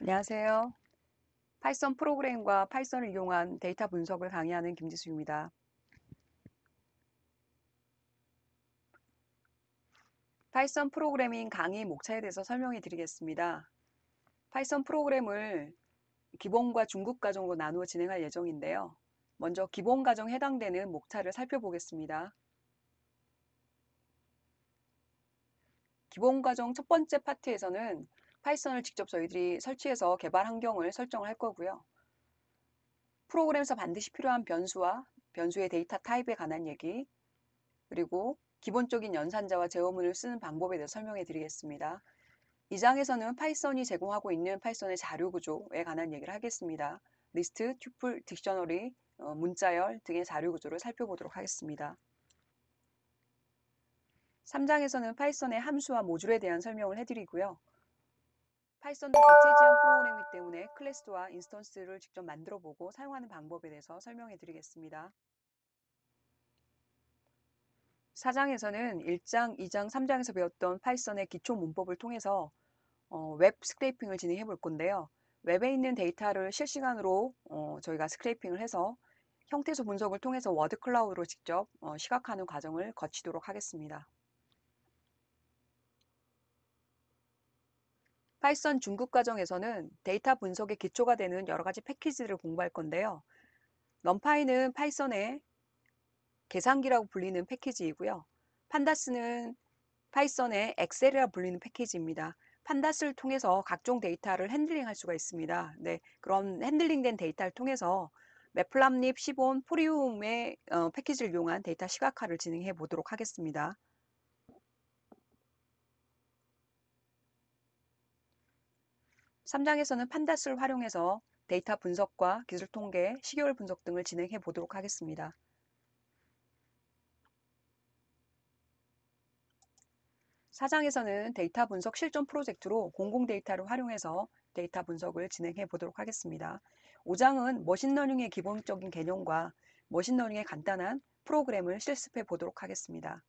안녕하세요. 파이썬 프로그램과 파이썬을 이용한 데이터 분석을 강의하는 김지수입니다. 파이썬 프로그래밍 강의 목차에 대해서 설명해 드리겠습니다. 파이썬 프로그램을 기본과 중급 과정으로 나누어 진행할 예정인데요. 먼저 기본 과정에 해당되는 목차를 살펴보겠습니다. 기본 과정 첫 번째 파트에서는 파이썬을 직접 저희들이 설치해서 개발 환경을 설정을 할 거고요. 프로그램에서 반드시 필요한 변수와 변수의 데이터 타입에 관한 얘기, 그리고 기본적인 연산자와 제어문을 쓰는 방법에 대해 설명해 드리겠습니다. 이 장에서는 파이썬이 제공하고 있는 파이썬의 자료 구조에 관한 얘기를 하겠습니다. 리스트, 튜플, 딕셔너리, 어, 문자열 등의 자료 구조를 살펴보도록 하겠습니다. 3장에서는 파이썬의 함수와 모듈에 대한 설명을 해드리고요. 파이썬도 객체 지향 프로그램이기 때문에 클래스와 인스턴스를 직접 만들어 보고 사용하는 방법에 대해서 설명해 드리겠습니다. 사장에서는 1장, 2장, 3장에서 배웠던 파이썬의 기초 문법을 통해서 어, 웹스크레핑을 진행해 볼 건데요. 웹에 있는 데이터를 실시간으로 어, 저희가 스크레핑을 해서 형태소 분석을 통해서 워드 클라우드로 직접 어, 시각하는 과정을 거치도록 하겠습니다. 파이썬 중급 과정에서는 데이터 분석의 기초가 되는 여러 가지 패키지를 공부할 건데요. 럼파이는 파이썬의 계산기라고 불리는 패키지이고요. 판다스는 파이썬의 엑셀이라 불리는 패키지입니다. 판다스를 통해서 각종 데이터를 핸들링할 수가 있습니다. 네, 그런 핸들링된 데이터를 통해서 맵플랍립 시본, 포리움의 어, 패키지를 이용한 데이터 시각화를 진행해 보도록 하겠습니다. 3장에서는 판다스를 활용해서 데이터 분석과 기술 통계, 시계열 분석 등을 진행해 보도록 하겠습니다. 4장에서는 데이터 분석 실전 프로젝트로 공공 데이터를 활용해서 데이터 분석을 진행해 보도록 하겠습니다. 5장은 머신러닝의 기본적인 개념과 머신러닝의 간단한 프로그램을 실습해 보도록 하겠습니다.